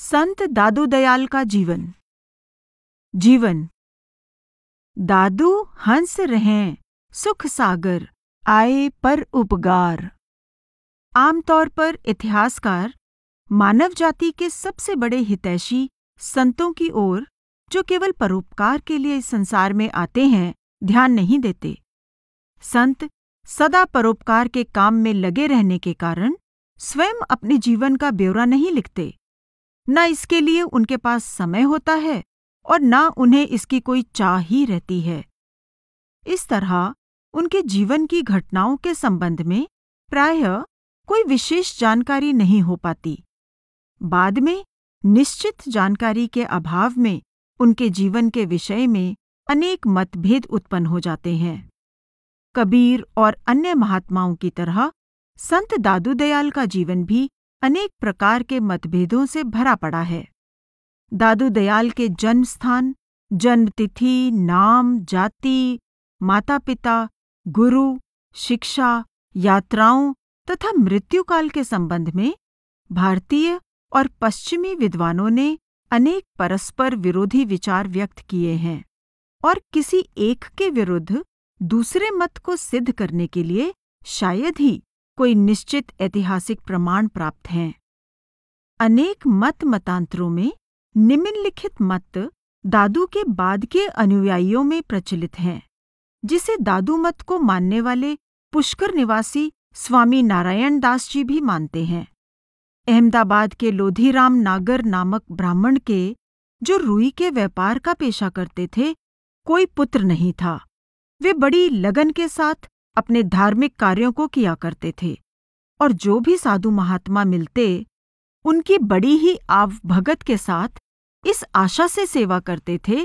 संत दादू दयाल का जीवन जीवन दादू हंस रहें सुख सागर आए पर उपगार आमतौर पर इतिहासकार मानव जाति के सबसे बड़े हितैषी संतों की ओर जो केवल परोपकार के लिए इस संसार में आते हैं ध्यान नहीं देते संत सदा परोपकार के काम में लगे रहने के कारण स्वयं अपने जीवन का ब्यौरा नहीं लिखते न इसके लिए उनके पास समय होता है और न उन्हें इसकी कोई चाह ही रहती है इस तरह उनके जीवन की घटनाओं के संबंध में प्रायः कोई विशेष जानकारी नहीं हो पाती बाद में निश्चित जानकारी के अभाव में उनके जीवन के विषय में अनेक मतभेद उत्पन्न हो जाते हैं कबीर और अन्य महात्माओं की तरह संत दादू दयाल का जीवन भी अनेक प्रकार के मतभेदों से भरा पड़ा है दादू दयाल के जन्म स्थान जन्मतिथि नाम जाति माता पिता गुरु शिक्षा यात्राओं तथा मृत्युकाल के संबंध में भारतीय और पश्चिमी विद्वानों ने अनेक परस्पर विरोधी विचार व्यक्त किए हैं और किसी एक के विरुद्ध दूसरे मत को सिद्ध करने के लिए शायद ही कोई निश्चित ऐतिहासिक प्रमाण प्राप्त हैं अनेक मत मतांतरों में निम्नलिखित मत दादू के बाद के अनुयायियों में प्रचलित हैं जिसे दादू मत को मानने वाले पुष्कर निवासी स्वामी नारायण दास जी भी मानते हैं अहमदाबाद के लोधीराम नागर नामक ब्राह्मण के जो रूई के व्यापार का पेशा करते थे कोई पुत्र नहीं था वे बड़ी लगन के साथ अपने धार्मिक कार्यों को किया करते थे और जो भी साधु महात्मा मिलते उनकी बड़ी ही आवभगत के साथ इस आशा से सेवा करते थे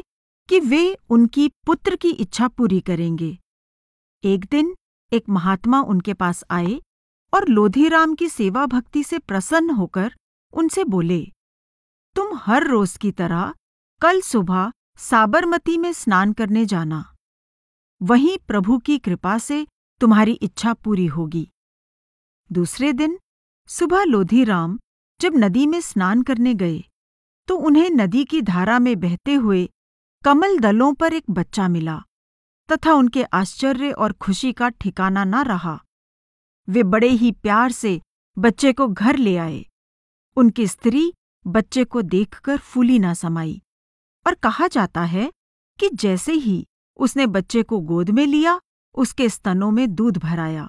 कि वे उनकी पुत्र की इच्छा पूरी करेंगे एक दिन एक महात्मा उनके पास आए और लोधीराम की सेवा भक्ति से प्रसन्न होकर उनसे बोले तुम हर रोज की तरह कल सुबह साबरमती में स्नान करने जाना वहीं प्रभु की कृपा से तुम्हारी इच्छा पूरी होगी दूसरे दिन सुबह लोधीराम जब नदी में स्नान करने गए तो उन्हें नदी की धारा में बहते हुए कमल दलों पर एक बच्चा मिला तथा उनके आश्चर्य और खुशी का ठिकाना न रहा वे बड़े ही प्यार से बच्चे को घर ले आए उनकी स्त्री बच्चे को देखकर फूली ना समाई और कहा जाता है कि जैसे ही उसने बच्चे को गोद में लिया उसके स्तनों में दूध भराया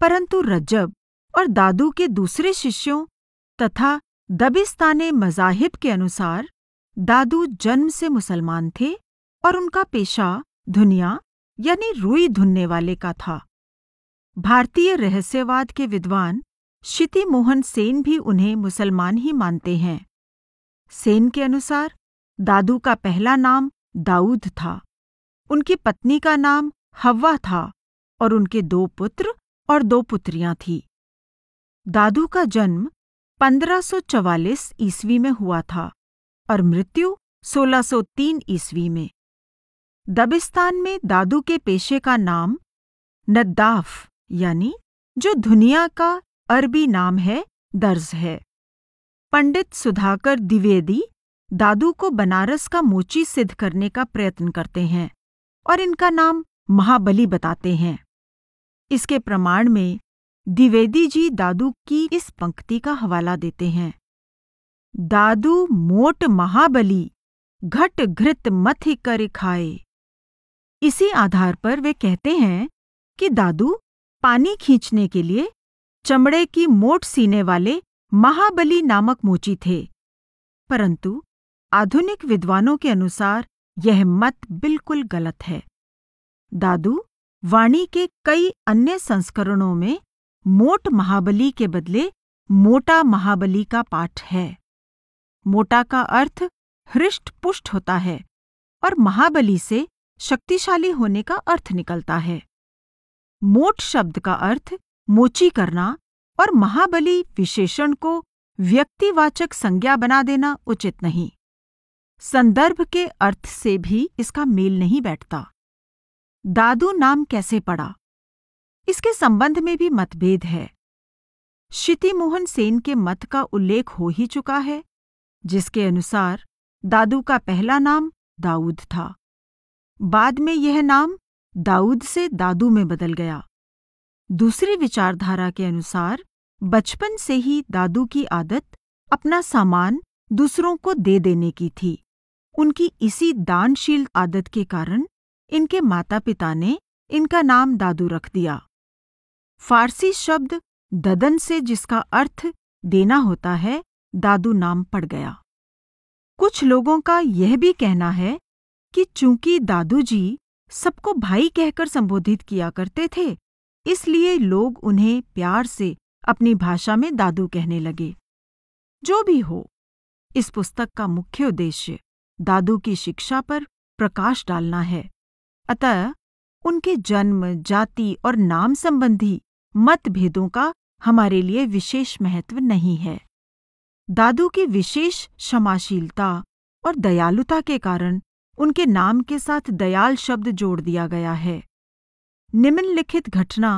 परंतु रज्जब और दादू के दूसरे शिष्यों तथा दबिस्ताने मजाहिब के अनुसार दादू जन्म से मुसलमान थे और उनका पेशा धुनिया यानी रुई धुनने वाले का था भारतीय रहस्यवाद के विद्वान शिति मोहन सेन भी उन्हें मुसलमान ही मानते हैं सेन के अनुसार दादू का पहला नाम दाऊद था उनकी पत्नी का नाम हव्वा था और उनके दो पुत्र और दो पुत्रियां थीं दादू का जन्म 1544 ईस्वी में हुआ था और मृत्यु 1603 ईस्वी में दबिस्तान में दादू के पेशे का नाम नद्दाफ यानी जो दुनिया का अरबी नाम है दर्ज है पंडित सुधाकर द्विवेदी दादू को बनारस का मोची सिद्ध करने का प्रयत्न करते हैं और इनका नाम महाबली बताते हैं इसके प्रमाण में द्विवेदी जी दादू की इस पंक्ति का हवाला देते हैं दादू मोट महाबली घट घृत मथ कर खाए इसी आधार पर वे कहते हैं कि दादू पानी खींचने के लिए चमड़े की मोट सीने वाले महाबली नामक मोची थे परंतु आधुनिक विद्वानों के अनुसार यह मत बिल्कुल गलत है दादू वाणी के कई अन्य संस्करणों में मोट महाबली के बदले मोटा महाबली का पाठ है मोटा का अर्थ हृष्ट पुष्ट होता है और महाबली से शक्तिशाली होने का अर्थ निकलता है मोट शब्द का अर्थ मोची करना और महाबली विशेषण को व्यक्तिवाचक संज्ञा बना देना उचित नहीं संदर्भ के अर्थ से भी इसका मेल नहीं बैठता दादू नाम कैसे पड़ा इसके संबंध में भी मतभेद है क्षितिमोहन सेन के मत का उल्लेख हो ही चुका है जिसके अनुसार दादू का पहला नाम दाऊद था बाद में यह नाम दाऊद से दादू में बदल गया दूसरी विचारधारा के अनुसार बचपन से ही दादू की आदत अपना सामान दूसरों को दे देने की थी उनकी इसी दानशील आदत के कारण इनके माता पिता ने इनका नाम दादू रख दिया फारसी शब्द ददन से जिसका अर्थ देना होता है दादू नाम पड़ गया कुछ लोगों का यह भी कहना है कि चूंकि दादू जी सबको भाई कहकर संबोधित किया करते थे इसलिए लोग उन्हें प्यार से अपनी भाषा में दादू कहने लगे जो भी हो इस पुस्तक का मुख्य उद्देश्य दादू की शिक्षा पर प्रकाश डालना है अतः उनके जन्म जाति और नाम संबंधी मतभेदों का हमारे लिए विशेष महत्व नहीं है दादू की विशेष क्षमाशीलता और दयालुता के कारण उनके नाम के साथ दयाल शब्द जोड़ दिया गया है निम्नलिखित घटना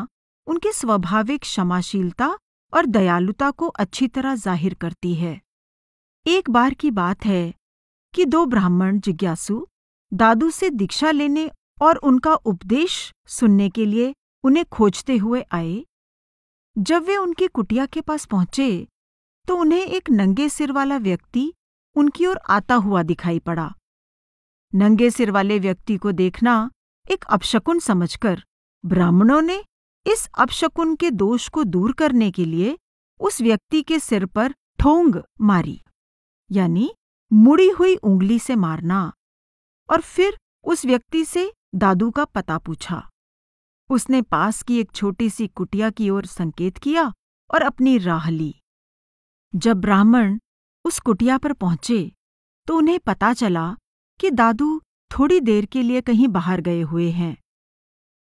उनकी स्वाभाविक क्षमाशीलता और दयालुता को अच्छी तरह जाहिर करती है एक बार की बात है कि दो ब्राह्मण जिज्ञासु दादू से दीक्षा लेने और उनका उपदेश सुनने के लिए उन्हें खोजते हुए आए जब वे उनकी कुटिया के पास पहुंचे तो उन्हें एक नंगे सिर वाला व्यक्ति उनकी ओर आता हुआ दिखाई पड़ा नंगे सिर वाले व्यक्ति को देखना एक अपशकुन समझकर ब्राह्मणों ने इस अपशकुन के दोष को दूर करने के लिए उस व्यक्ति के सिर पर ठोंग मारी यानी मुड़ी हुई उंगली से मारना और फिर उस व्यक्ति से दादू का पता पूछा उसने पास की एक छोटी सी कुटिया की ओर संकेत किया और अपनी राह ली जब ब्राह्मण उस कुटिया पर पहुंचे तो उन्हें पता चला कि दादू थोड़ी देर के लिए कहीं बाहर गए हुए हैं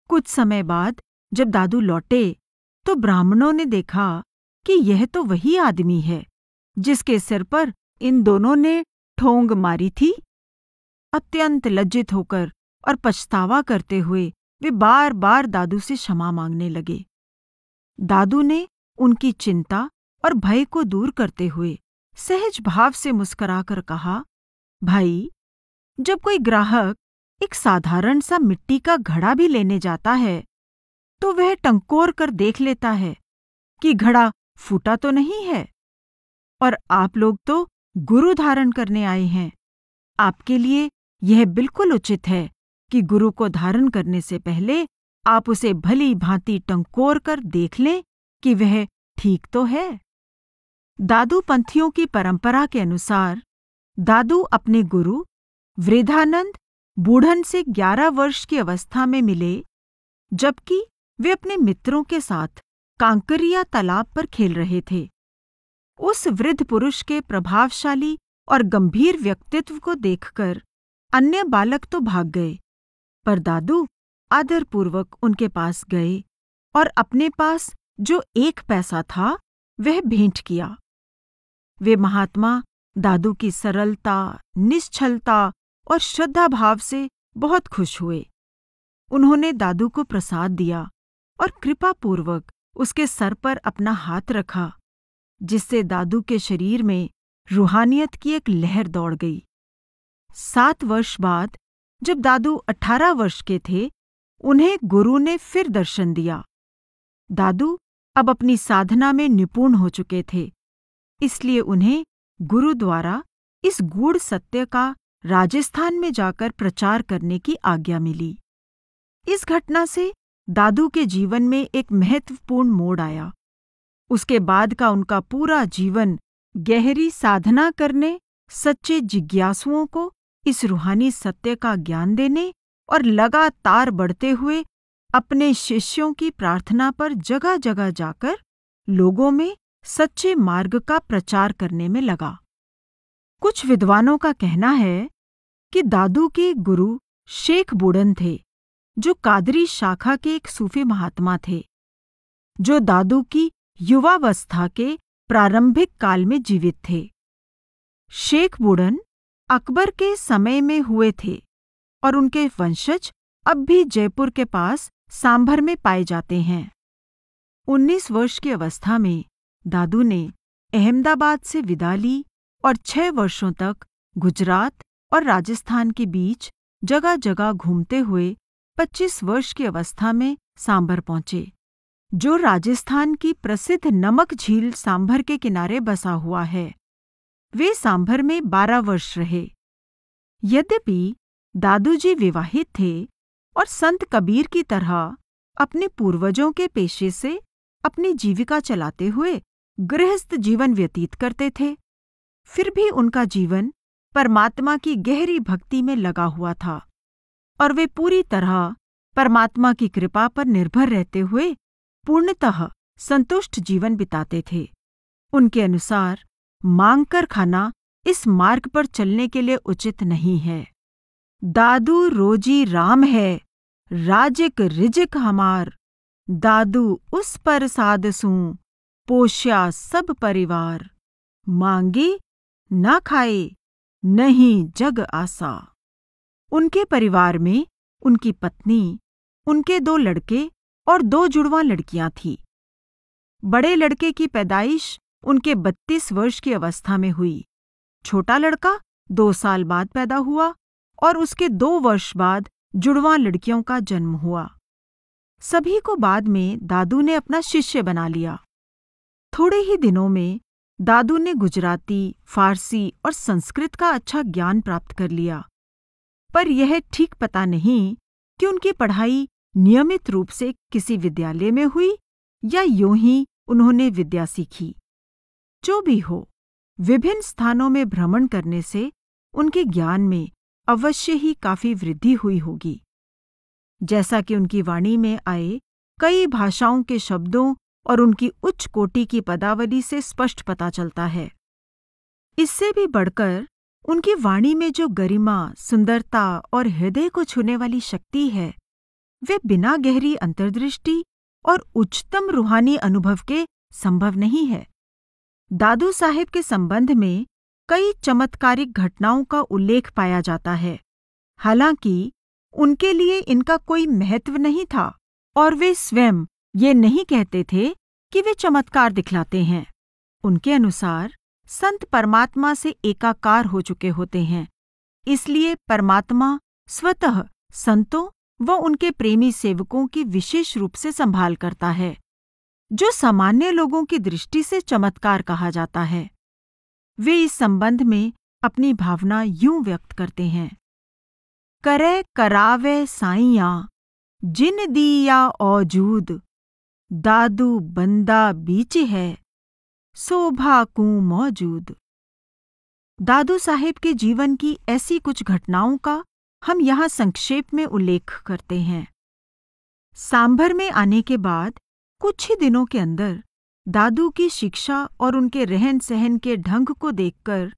कुछ समय बाद जब दादू लौटे तो ब्राह्मणों ने देखा कि यह तो वही आदमी है जिसके सिर पर इन दोनों ने ठोंग मारी थी अत्यंत लज्जित होकर और पछतावा करते हुए वे बार बार दादू से क्षमा मांगने लगे दादू ने उनकी चिंता और भय को दूर करते हुए सहज भाव से मुस्कुराकर कहा भाई जब कोई ग्राहक एक साधारण सा मिट्टी का घड़ा भी लेने जाता है तो वह टंकोर कर देख लेता है कि घड़ा फूटा तो नहीं है और आप लोग तो गुरु धारण करने आए हैं आपके लिए यह बिल्कुल उचित है कि गुरु को धारण करने से पहले आप उसे भली भांति टंकोर कर देख लें कि वह ठीक तो है दादू पंथियों की परंपरा के अनुसार दादू अपने गुरु वृद्धानंद बूढ़न से ग्यारह वर्ष की अवस्था में मिले जबकि वे अपने मित्रों के साथ कांकरिया तालाब पर खेल रहे थे उस वृद्ध पुरुष के प्रभावशाली और गंभीर व्यक्तित्व को देखकर अन्य बालक तो भाग गए पर दादू आदरपूर्वक उनके पास गए और अपने पास जो एक पैसा था वह भेंट किया वे महात्मा दादू की सरलता निश्छलता और श्रद्धा भाव से बहुत खुश हुए उन्होंने दादू को प्रसाद दिया और कृपापूर्वक उसके सर पर अपना हाथ रखा जिससे दादू के शरीर में रूहानियत की एक लहर दौड़ गई सात वर्ष बाद जब दादू अठारह वर्ष के थे उन्हें गुरु ने फिर दर्शन दिया दादू अब अपनी साधना में निपुण हो चुके थे इसलिए उन्हें गुरु द्वारा इस गूढ़ सत्य का राजस्थान में जाकर प्रचार करने की आज्ञा मिली इस घटना से दादू के जीवन में एक महत्वपूर्ण मोड़ आया उसके बाद का उनका पूरा जीवन गहरी साधना करने सच्चे जिज्ञासुओं को इस रूहानी सत्य का ज्ञान देने और लगातार बढ़ते हुए अपने शिष्यों की प्रार्थना पर जगह जगह जाकर लोगों में सच्चे मार्ग का प्रचार करने में लगा कुछ विद्वानों का कहना है कि दादू के गुरु शेख बुड़न थे जो कादरी शाखा के एक सूफी महात्मा थे जो दादू की युवावस्था के प्रारंभिक काल में जीवित थे शेख बूढ़न अकबर के समय में हुए थे और उनके वंशज अब भी जयपुर के पास सांभर में पाए जाते हैं उन्नीस वर्ष की अवस्था में दादू ने अहमदाबाद से विदा ली और छह वर्षों तक गुजरात और राजस्थान के बीच जगह जगह घूमते हुए पच्चीस वर्ष की अवस्था में सांभर पहुंचे जो राजस्थान की प्रसिद्ध नमक झील सांभर के किनारे बसा हुआ है वे सांभर में बारह वर्ष रहे यद्यपि दादूजी विवाहित थे और संत कबीर की तरह अपने पूर्वजों के पेशे से अपनी जीविका चलाते हुए गृहस्थ जीवन व्यतीत करते थे फिर भी उनका जीवन परमात्मा की गहरी भक्ति में लगा हुआ था और वे पूरी तरह परमात्मा की कृपा पर निर्भर रहते हुए पूर्णतः संतुष्ट जीवन बिताते थे उनके अनुसार मांगकर खाना इस मार्ग पर चलने के लिए उचित नहीं है दादू रोजी राम है राजिक रिजिक हमार दादू उस पर साधसू पोष्या सब परिवार मांगी न खाए नहीं जग आसा उनके परिवार में उनकी पत्नी उनके दो लड़के और दो जुड़वा लड़कियां थीं बड़े लड़के की पैदाइश उनके बत्तीस वर्ष की अवस्था में हुई छोटा लड़का दो साल बाद पैदा हुआ और उसके दो वर्ष बाद जुड़वा लड़कियों का जन्म हुआ सभी को बाद में दादू ने अपना शिष्य बना लिया थोड़े ही दिनों में दादू ने गुजराती फारसी और संस्कृत का अच्छा ज्ञान प्राप्त कर लिया पर यह ठीक पता नहीं कि उनकी पढ़ाई नियमित रूप से किसी विद्यालय में हुई या यूं ही उन्होंने विद्या सीखी जो भी हो विभिन्न स्थानों में भ्रमण करने से उनके ज्ञान में अवश्य ही काफी वृद्धि हुई होगी जैसा कि उनकी वाणी में आए कई भाषाओं के शब्दों और उनकी उच्च कोटि की पदावली से स्पष्ट पता चलता है इससे भी बढ़कर उनकी वाणी में जो गरिमा सुंदरता और हृदय को छूने वाली शक्ति है वे बिना गहरी अंतर्दृष्टि और उच्चतम रूहानी अनुभव के संभव नहीं है दादू साहेब के संबंध में कई चमत्कारिक घटनाओं का उल्लेख पाया जाता है हालांकि उनके लिए इनका कोई महत्व नहीं था और वे स्वयं ये नहीं कहते थे कि वे चमत्कार दिखलाते हैं उनके अनुसार संत परमात्मा से एकाकार हो चुके होते हैं इसलिए परमात्मा स्वतः संतों व उनके प्रेमी सेवकों की विशेष रूप से संभाल करता है जो सामान्य लोगों की दृष्टि से चमत्कार कहा जाता है वे इस संबंध में अपनी भावना यूं व्यक्त करते हैं करे करावे साइया जिन दिया औजूद दादू बंदा बीच है शोभा कु मौजूद दादू साहेब के जीवन की ऐसी कुछ घटनाओं का हम यहाँ संक्षेप में उल्लेख करते हैं सांभर में आने के बाद कुछ ही दिनों के अंदर दादू की शिक्षा और उनके रहन सहन के ढंग को देखकर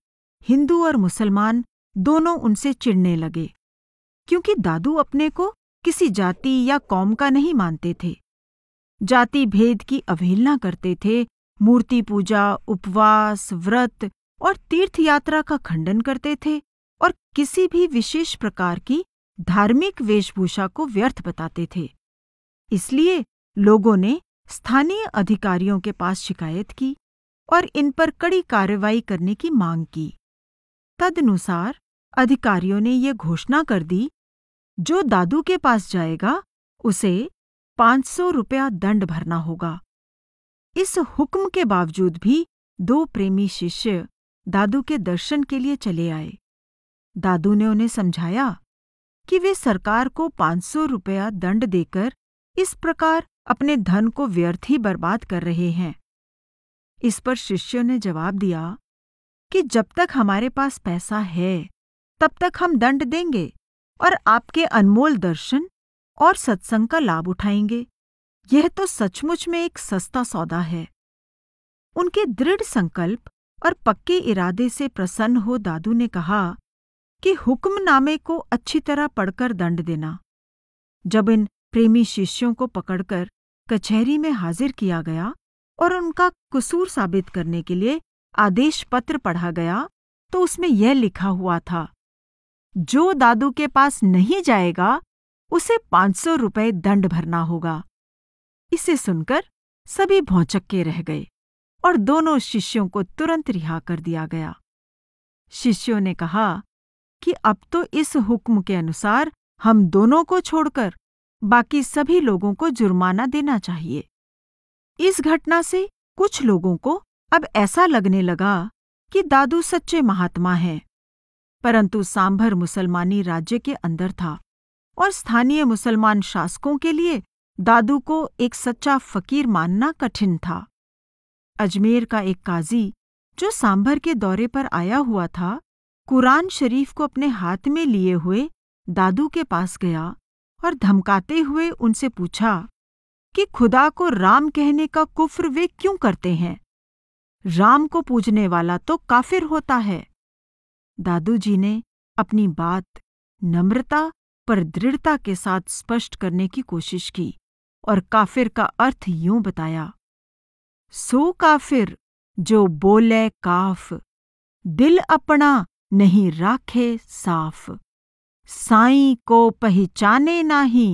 हिंदू और मुसलमान दोनों उनसे चिढ़ने लगे क्योंकि दादू अपने को किसी जाति या कौम का नहीं मानते थे जाति भेद की अवहेलना करते थे मूर्ति पूजा उपवास व्रत और तीर्थ यात्रा का खंडन करते थे और किसी भी विशेष प्रकार की धार्मिक वेशभूषा को व्यर्थ बताते थे इसलिए लोगों ने स्थानीय अधिकारियों के पास शिकायत की और इन पर कड़ी कार्रवाई करने की मांग की तदनुसार अधिकारियों ने ये घोषणा कर दी जो दादू के पास जाएगा उसे पांच सौ रुपया दंड भरना होगा इस हुक्म के बावजूद भी दो प्रेमी शिष्य दादू के दर्शन के लिए चले आए दादू ने उन्हें समझाया कि वे सरकार को पांच सौ रुपया दंड देकर इस प्रकार अपने धन को व्यर्थ ही बर्बाद कर रहे हैं इस पर शिष्यों ने जवाब दिया कि जब तक हमारे पास पैसा है तब तक हम दंड देंगे और आपके अनमोल दर्शन और सत्संग का लाभ उठाएंगे यह तो सचमुच में एक सस्ता सौदा है उनके दृढ़ संकल्प और पक्के इरादे से प्रसन्न हो दादू ने कहा कि हुक्मनामे को अच्छी तरह पढ़कर दंड देना जब इन प्रेमी शिष्यों को पकड़कर कचहरी में हाजिर किया गया और उनका कसूर साबित करने के लिए आदेश पत्र पढ़ा गया तो उसमें यह लिखा हुआ था जो दादू के पास नहीं जाएगा उसे पांच सौ रुपये दंड भरना होगा इसे सुनकर सभी भौचक्के रह गए और दोनों शिष्यों को तुरंत रिहा कर दिया गया शिष्यों ने कहा कि अब तो इस हुक्म के अनुसार हम दोनों को छोड़कर बाकी सभी लोगों को जुर्माना देना चाहिए इस घटना से कुछ लोगों को अब ऐसा लगने लगा कि दादू सच्चे महात्मा हैं परंतु सांभर मुसलमानी राज्य के अंदर था और स्थानीय मुसलमान शासकों के लिए दादू को एक सच्चा फकीर मानना कठिन था अजमेर का एक काजी जो सांभर के दौरे पर आया हुआ था कुरान शरीफ को अपने हाथ में लिए हुए दादू के पास गया और धमकाते हुए उनसे पूछा कि खुदा को राम कहने का कुफ्र वे क्यों करते हैं राम को पूजने वाला तो काफिर होता है दादू जी ने अपनी बात नम्रता पर दृढ़ता के साथ स्पष्ट करने की कोशिश की और काफिर का अर्थ यूं बताया सो काफिर जो बोले काफ दिल अपना नहीं राखे साफ साई को पहचाने नाही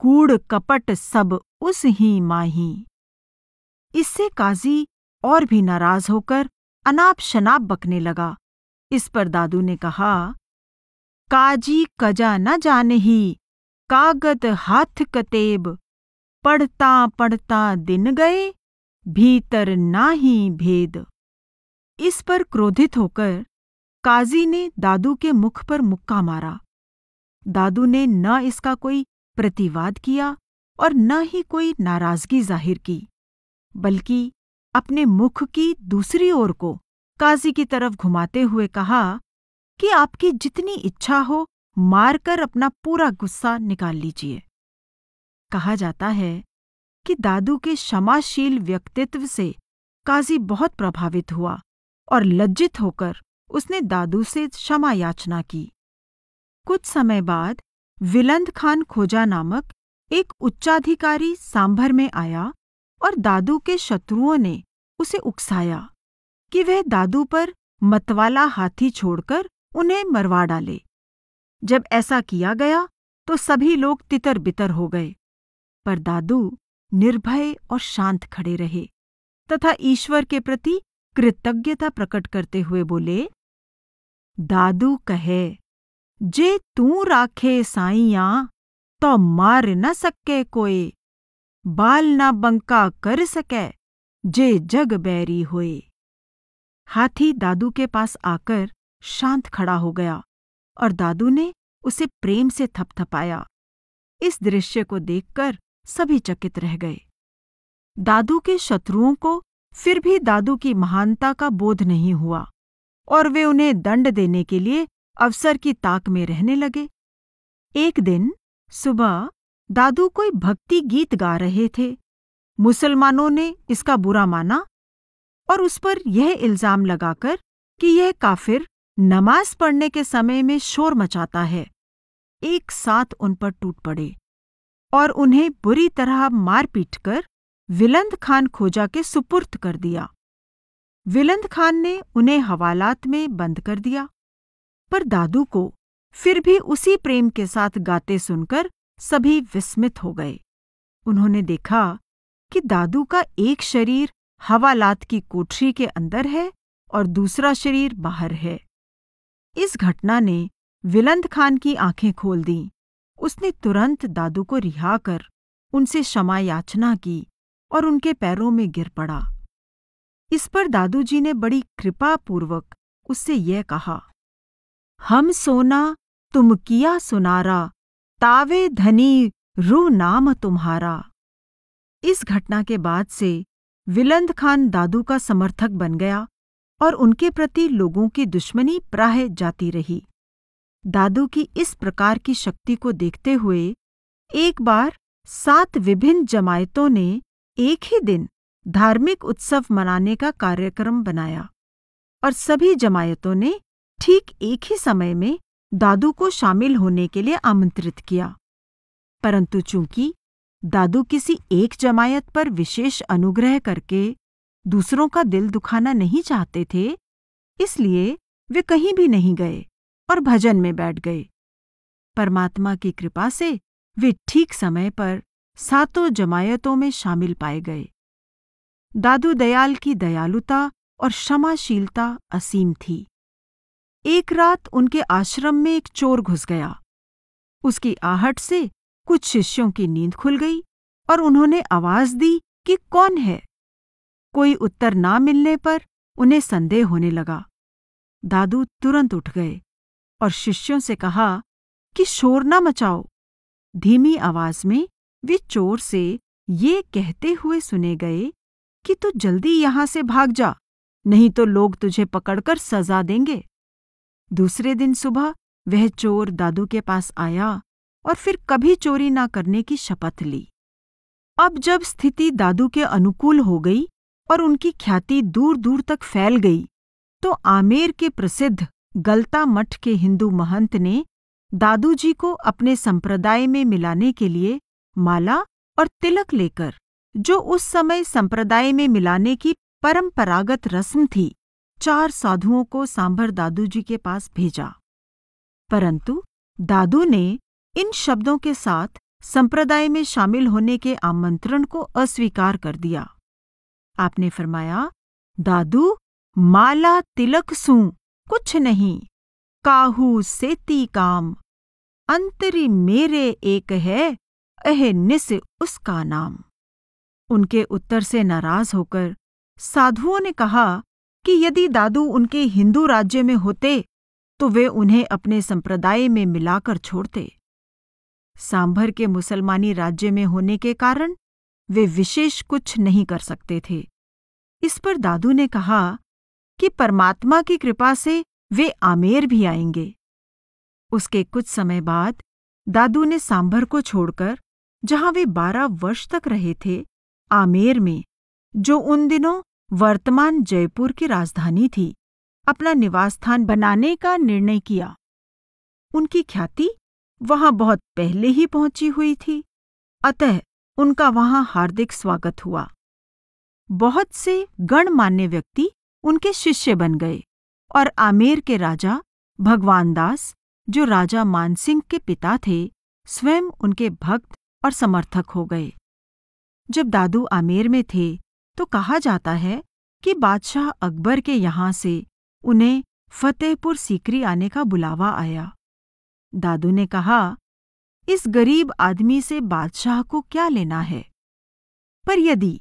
कूड़ कपट सब उस ही माही इससे काजी और भी नाराज होकर अनाप शनाप बकने लगा इस पर दादू ने कहा काजी कजा न जाने ही कागत हाथ कतेब पढ़ता पढ़ता दिन गए भीतर ना ही भेद इस पर क्रोधित होकर काजी ने दादू के मुख पर मुक्का मारा दादू ने न इसका कोई प्रतिवाद किया और न ही कोई नाराजगी जाहिर की बल्कि अपने मुख की दूसरी ओर को काजी की तरफ घुमाते हुए कहा कि आपकी जितनी इच्छा हो मारकर अपना पूरा गुस्सा निकाल लीजिए कहा जाता है कि दादू के क्षमाशील व्यक्तित्व से काजी बहुत प्रभावित हुआ और लज्जित होकर उसने दादू से क्षमा याचना की कुछ समय बाद विलंद खान खोजा नामक एक उच्चाधिकारी सांभर में आया और दादू के शत्रुओं ने उसे उकसाया कि वह दादू पर मतवाला हाथी छोड़कर उन्हें मरवा डाले जब ऐसा किया गया तो सभी लोग तितर बितर हो गए पर दादू निर्भय और शांत खड़े रहे तथा ईश्वर के प्रति कृतज्ञता प्रकट करते हुए बोले दादू कहे जे तू राखे साइया तो मार न सके कोई बाल ना बंका कर सके जे जग बैरी होए हाथी दादू के पास आकर शांत खड़ा हो गया और दादू ने उसे प्रेम से थपथपाया इस दृश्य को देखकर सभी चकित रह गए दादू के शत्रुओं को फिर भी दादू की महानता का बोध नहीं हुआ और वे उन्हें दंड देने के लिए अवसर की ताक में रहने लगे एक दिन सुबह दादू कोई भक्ति गीत गा रहे थे मुसलमानों ने इसका बुरा माना और उस पर यह इल्ज़ाम लगाकर कि यह काफिर नमाज पढ़ने के समय में शोर मचाता है एक साथ उन पर टूट पड़े और उन्हें बुरी तरह मार पीट कर विलंद खान खोजा के सुपुर्द कर दिया विलंद खान ने उन्हें हवालात में बंद कर दिया पर दादू को फिर भी उसी प्रेम के साथ गाते सुनकर सभी विस्मित हो गए उन्होंने देखा कि दादू का एक शरीर हवालात की कोठरी के अंदर है और दूसरा शरीर बाहर है इस घटना ने विलंद खान की आंखें खोल दीं उसने तुरंत दादू को रिहा कर उनसे क्षमा याचना की और उनके पैरों में गिर पड़ा इस पर दादू जी ने बड़ी कृपापूर्वक उससे यह कहा हम सोना तुम किया सुनारा तावे धनी रू नाम तुम्हारा इस घटना के बाद से विलंद खान दादू का समर्थक बन गया और उनके प्रति लोगों की दुश्मनी प्राह जाती रही दादू की इस प्रकार की शक्ति को देखते हुए एक बार सात विभिन्न जमायतों ने एक ही दिन धार्मिक उत्सव मनाने का कार्यक्रम बनाया और सभी जमायतों ने ठीक एक ही समय में दादू को शामिल होने के लिए आमंत्रित किया परंतु चूंकि दादू किसी एक जमायत पर विशेष अनुग्रह करके दूसरों का दिल दुखाना नहीं चाहते थे इसलिए वे कहीं भी नहीं गए और भजन में बैठ गए परमात्मा की कृपा से वे ठीक समय पर सातों जमायतों में शामिल पाए गए दादू दयाल की दयालुता और क्षमाशीलता असीम थी एक रात उनके आश्रम में एक चोर घुस गया उसकी आहट से कुछ शिष्यों की नींद खुल गई और उन्होंने आवाज दी कि कौन है कोई उत्तर ना मिलने पर उन्हें संदेह होने लगा दादू तुरंत उठ गए और शिष्यों से कहा कि शोर ना मचाओ धीमी आवाज में वे चोर से ये कहते हुए सुने गए कि तू जल्दी यहां से भाग जा नहीं तो लोग तुझे पकड़कर सजा देंगे दूसरे दिन सुबह वह चोर दादू के पास आया और फिर कभी चोरी ना करने की शपथ ली अब जब स्थिति दादू के अनुकूल हो गई और उनकी ख्याति दूर दूर तक फैल गई तो आमेर के प्रसिद्ध गलता मठ के हिंदू महंत ने दादू जी को अपने संप्रदाय में मिलाने के लिए माला और तिलक लेकर जो उस समय संप्रदाय में मिलाने की परंपरागत रस्म थी चार साधुओं को सांभर दादू जी के पास भेजा परंतु दादू ने इन शब्दों के साथ संप्रदाय में शामिल होने के आमंत्रण को अस्वीकार कर दिया आपने फरमाया दादू माला तिलक सू कुछ नहीं काहू सेती काम अंतरी मेरे एक है अह निस उसका नाम उनके उत्तर से नाराज होकर साधुओं ने कहा कि यदि दादू उनके हिंदू राज्य में होते तो वे उन्हें अपने संप्रदाय में मिलाकर छोड़ते सांभर के मुसलमानी राज्य में होने के कारण वे विशेष कुछ नहीं कर सकते थे इस पर दादू ने कहा कि परमात्मा की कृपा से वे आमेर भी आएंगे उसके कुछ समय बाद दादू ने सांभर को छोड़कर जहां वे बारह वर्ष तक रहे थे आमेर में जो उन दिनों वर्तमान जयपुर की राजधानी थी अपना निवास स्थान बनाने का निर्णय किया उनकी ख्याति वहां बहुत पहले ही पहुंची हुई थी अतः उनका वहां हार्दिक स्वागत हुआ बहुत से गणमान्य व्यक्ति उनके शिष्य बन गए और आमेर के राजा भगवान दास जो राजा मानसिंह के पिता थे स्वयं उनके भक्त और समर्थक हो गए जब दादू आमेर में थे तो कहा जाता है कि बादशाह अकबर के यहाँ से उन्हें फतेहपुर सीकरी आने का बुलावा आया दादू ने कहा इस गरीब आदमी से बादशाह को क्या लेना है पर यदि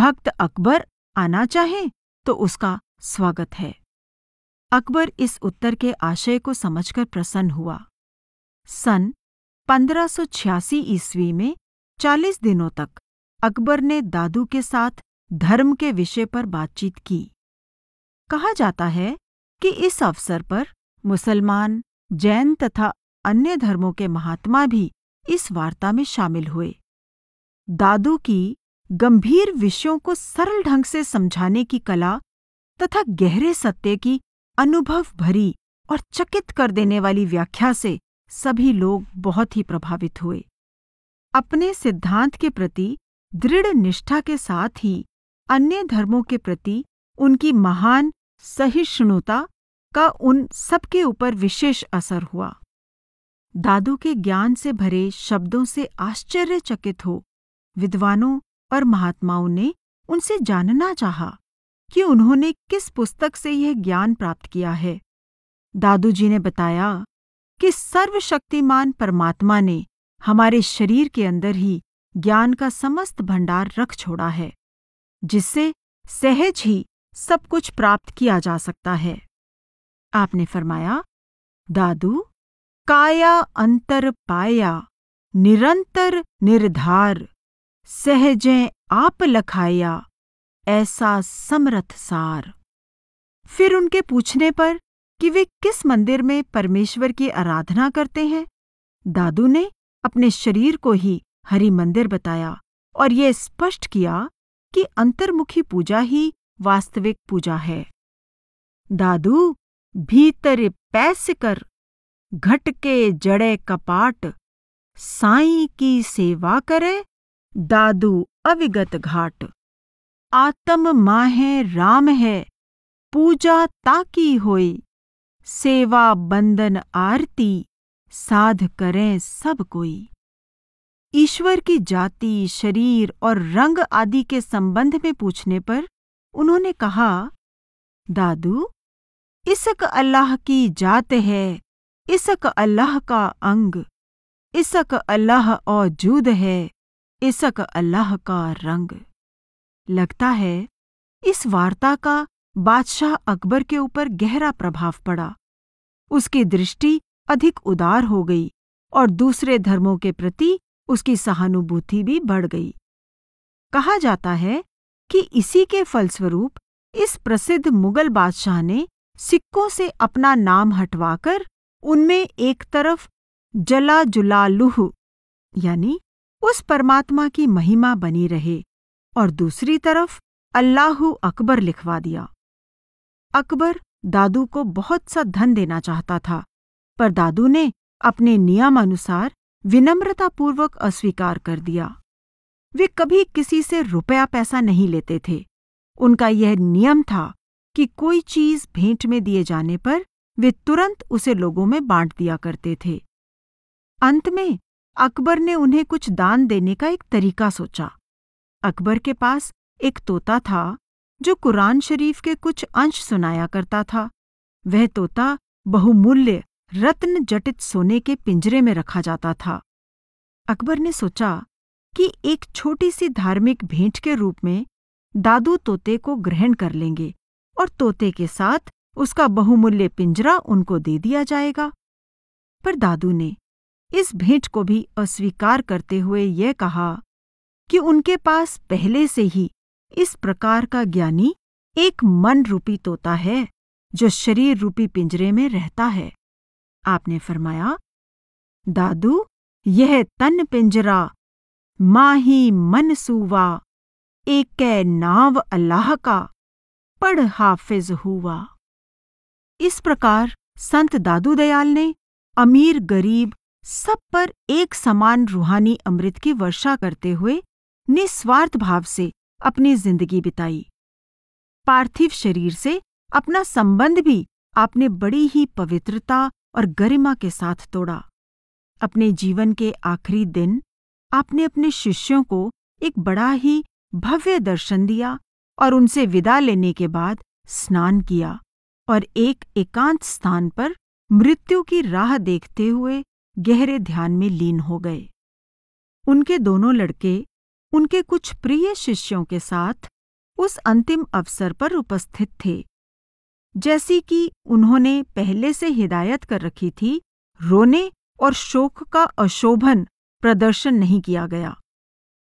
भक्त अकबर आना चाहे तो उसका स्वागत है अकबर इस उत्तर के आशय को समझकर प्रसन्न हुआ सन 1586 ईस्वी में 40 दिनों तक अकबर ने दादू के साथ धर्म के विषय पर बातचीत की कहा जाता है कि इस अवसर पर मुसलमान जैन तथा अन्य धर्मों के महात्मा भी इस वार्ता में शामिल हुए दादू की गंभीर विषयों को सरल ढंग से समझाने की कला तथा गहरे सत्य की अनुभव भरी और चकित कर देने वाली व्याख्या से सभी लोग बहुत ही प्रभावित हुए अपने सिद्धांत के प्रति दृढ़ निष्ठा के साथ ही अन्य धर्मों के प्रति उनकी महान सहिष्णुता का उन सबके ऊपर विशेष असर हुआ दादू के ज्ञान से भरे शब्दों से आश्चर्यचकित हो विद्वानों और महात्माओं ने उनसे जानना चाहा कि उन्होंने किस पुस्तक से यह ज्ञान प्राप्त किया है दादू जी ने बताया कि सर्वशक्तिमान परमात्मा ने हमारे शरीर के अंदर ही ज्ञान का समस्त भंडार रख छोड़ा है जिससे सहज ही सब कुछ प्राप्त किया जा सकता है आपने फरमाया दादू काया अंतर पाया निरंतर निर्धार सहजें आप लखाया ऐसा समरथ सार फिर उनके पूछने पर कि वे किस मंदिर में परमेश्वर की आराधना करते हैं दादू ने अपने शरीर को ही हरि मंदिर बताया और ये स्पष्ट किया कि अंतर्मुखी पूजा ही वास्तविक पूजा है दादू भीतर पैस कर घटके जड़े कपाट साई की सेवा करे दादू अविगत घाट आत्म माहे राम है पूजा ताकी होई सेवा बंदन आरती साध करें सब कोई ईश्वर की जाति शरीर और रंग आदि के संबंध में पूछने पर उन्होंने कहा दादू इसक अल्लाह की जात है इसक अल्लाह का अंग इसक अल्लाह औजूद है इसक अल्लाह का रंग लगता है इस वार्ता का बादशाह अकबर के ऊपर गहरा प्रभाव पड़ा उसकी दृष्टि अधिक उदार हो गई और दूसरे धर्मों के प्रति उसकी सहानुभूति भी बढ़ गई कहा जाता है कि इसी के फलस्वरूप इस प्रसिद्ध मुगल बादशाह ने सिक्कों से अपना नाम हटवाकर उनमें एक तरफ जला जुलालुह यानी उस परमात्मा की महिमा बनी रहे और दूसरी तरफ अल्लाह अकबर लिखवा दिया अकबर दादू को बहुत सा धन देना चाहता था पर दादू ने अपने नियमानुसार विनम्रतापूर्वक अस्वीकार कर दिया वे कभी किसी से रुपया पैसा नहीं लेते थे उनका यह नियम था कि कोई चीज भेंट में दिए जाने पर वे तुरंत उसे लोगों में बांट दिया करते थे अंत में अकबर ने उन्हें कुछ दान देने का एक तरीका सोचा अकबर के पास एक तोता था जो कुरान शरीफ के कुछ अंश सुनाया करता था वह तोता बहुमूल्य रत्न जटित सोने के पिंजरे में रखा जाता था अकबर ने सोचा कि एक छोटी सी धार्मिक भेंट के रूप में दादू तोते को ग्रहण कर लेंगे और तोते के साथ उसका बहुमूल्य पिंजरा उनको दे दिया जाएगा पर दादू ने इस भेंट को भी अस्वीकार करते हुए यह कहा कि उनके पास पहले से ही इस प्रकार का ज्ञानी एक मन रूपी तोता है जो शरीर रूपी पिंजरे में रहता है आपने फरमाया दादू यह तन पिंजरा माही सुवा एक नाव अल्लाह का पढ़ हाफिज हुआ इस प्रकार संत दादू दयाल ने अमीर गरीब सब पर एक समान रूहानी अमृत की वर्षा करते हुए निस्वार्थ भाव से अपनी जिंदगी बिताई पार्थिव शरीर से अपना संबंध भी आपने बड़ी ही पवित्रता और गरिमा के साथ तोड़ा अपने जीवन के आखिरी दिन आपने अपने शिष्यों को एक बड़ा ही भव्य दर्शन दिया और उनसे विदा लेने के बाद स्नान किया और एक एकांत स्थान पर मृत्यु की राह देखते हुए गहरे ध्यान में लीन हो गए उनके दोनों लड़के उनके कुछ प्रिय शिष्यों के साथ उस अंतिम अवसर पर उपस्थित थे जैसी कि उन्होंने पहले से हिदायत कर रखी थी रोने और शोक का अशोभन प्रदर्शन नहीं किया गया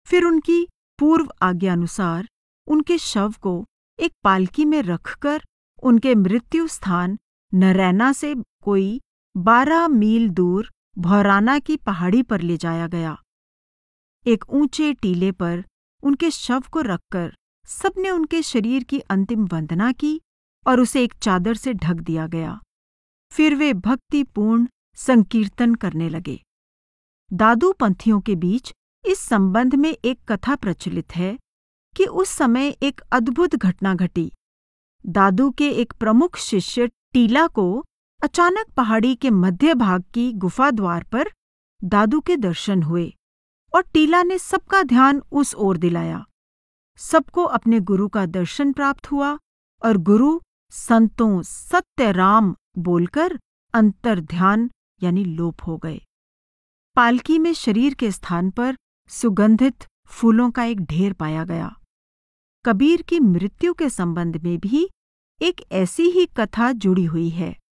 फिर उनकी पूर्व आज्ञानुसार उनके शव को एक पालकी में रखकर उनके मृत्यु स्थान नरैना से कोई बारह मील दूर भौराना की पहाड़ी पर ले जाया गया एक ऊंचे टीले पर उनके शव को रखकर सबने उनके शरीर की अंतिम वंदना की और उसे एक चादर से ढक दिया गया फिर वे भक्तिपूर्ण संकीर्तन करने लगे दादू पंथियों के बीच इस संबंध में एक कथा प्रचलित है कि उस समय एक अद्भुत घटना घटी दादू के एक प्रमुख शिष्य टीला को अचानक पहाड़ी के मध्य भाग की गुफा द्वार पर दादू के दर्शन हुए और टीला ने सबका ध्यान उस ओर दिलाया सबको अपने गुरु का दर्शन प्राप्त हुआ और गुरु संतों सत्य राम बोलकर अंतर ध्यान यानी लोप हो गए पालकी में शरीर के स्थान पर सुगंधित फूलों का एक ढेर पाया गया कबीर की मृत्यु के संबंध में भी एक ऐसी ही कथा जुड़ी हुई है